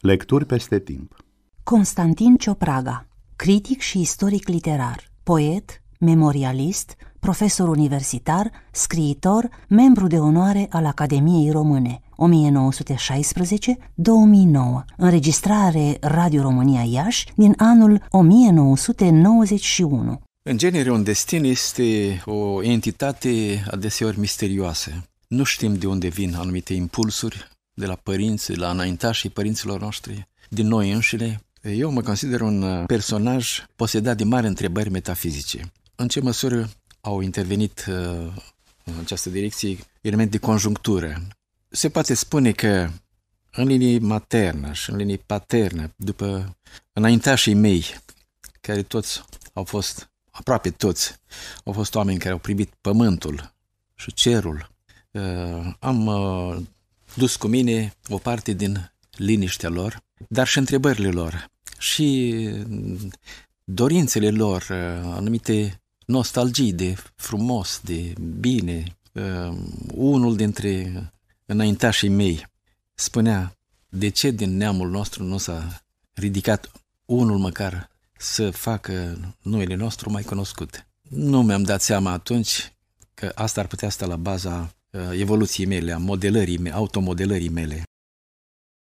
Lecturi peste timp Constantin Ciopraga, critic și istoric literar, poet, memorialist, profesor universitar, scriitor, membru de onoare al Academiei Române, 1916-2009, înregistrare Radio România Iași din anul 1991. În genere, un destin este o entitate adeseori misterioasă. Nu știm de unde vin anumite impulsuri, de la părinți, la înaintașii părinților noștri, din noi înșine, eu mă consider un uh, personaj posedat de mari întrebări metafizice. În ce măsură au intervenit uh, în această direcție elemente de conjunctură? Se poate spune că în linii maternă și în linii paternă, după înaintașii mei, care toți au fost, aproape toți, au fost oameni care au privit pământul și cerul, uh, am dus cu mine o parte din liniștea lor, dar și întrebările lor și mm, dorințele lor, uh, anumite nostalgii de frumos, de bine. Uh, unul dintre înaintașii mei spunea, de ce din neamul nostru nu s-a ridicat unul măcar să facă numele nostru mai cunoscut? Nu mi-am dat seama atunci că asta ar putea sta la baza Uh, evoluției mele, a modelării, automodelării mele.